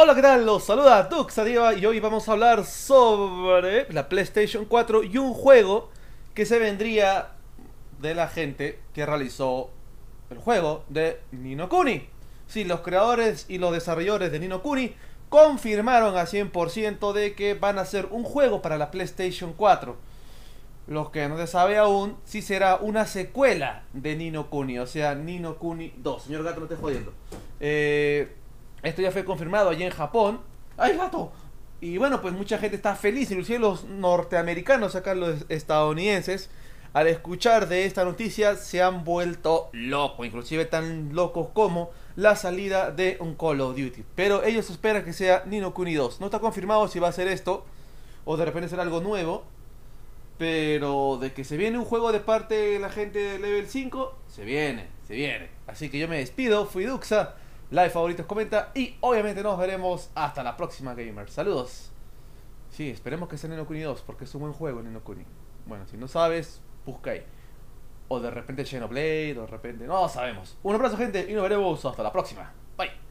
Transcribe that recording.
Hola, ¿qué tal? Los saluda Adiva y hoy vamos a hablar sobre la PlayStation 4 y un juego que se vendría de la gente que realizó el juego de Nino Kuni. Sí, los creadores y los desarrolladores de Nino Kuni confirmaron a 100% de que van a hacer un juego para la PlayStation 4. Los que no se sabe aún si será una secuela de Nino Kuni, o sea, Nino Kuni 2. Señor Gato, no te jodiendo. Eh, esto ya fue confirmado allí en Japón. ¡Ay, gato! Y bueno, pues mucha gente está feliz, inclusive los norteamericanos, acá los estadounidenses, al escuchar de esta noticia se han vuelto locos, inclusive tan locos como la salida de un Call of Duty. Pero ellos esperan que sea Nino Kuni 2. No está confirmado si va a ser esto o de repente será algo nuevo. Pero de que se viene un juego de parte de la gente de Level 5, se viene, se viene. Así que yo me despido, fui Duxa like, favoritos, comenta y obviamente nos veremos hasta la próxima, gamer. Saludos. Sí, esperemos que sea Nenokuni 2 porque es un buen juego en Bueno, si no sabes, busca ahí. O de repente Xenoblade, o de repente... No sabemos. Un abrazo gente y nos veremos hasta la próxima. Bye.